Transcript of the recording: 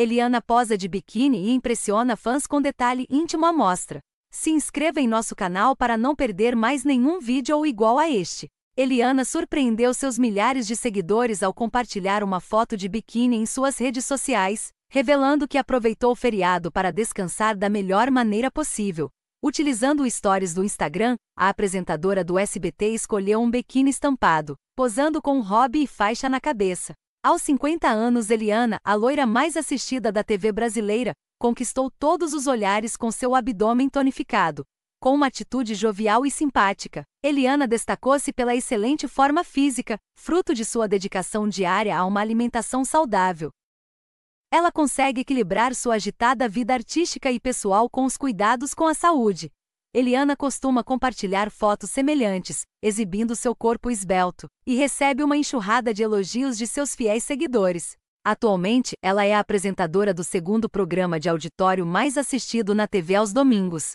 Eliana posa de biquíni e impressiona fãs com detalhe íntimo à mostra. Se inscreva em nosso canal para não perder mais nenhum vídeo igual a este. Eliana surpreendeu seus milhares de seguidores ao compartilhar uma foto de biquíni em suas redes sociais, revelando que aproveitou o feriado para descansar da melhor maneira possível. Utilizando stories do Instagram, a apresentadora do SBT escolheu um biquíni estampado, posando com um hobby e faixa na cabeça. Aos 50 anos, Eliana, a loira mais assistida da TV brasileira, conquistou todos os olhares com seu abdômen tonificado. Com uma atitude jovial e simpática, Eliana destacou-se pela excelente forma física, fruto de sua dedicação diária a uma alimentação saudável. Ela consegue equilibrar sua agitada vida artística e pessoal com os cuidados com a saúde, Eliana costuma compartilhar fotos semelhantes, exibindo seu corpo esbelto, e recebe uma enxurrada de elogios de seus fiéis seguidores. Atualmente, ela é a apresentadora do segundo programa de auditório mais assistido na TV aos domingos.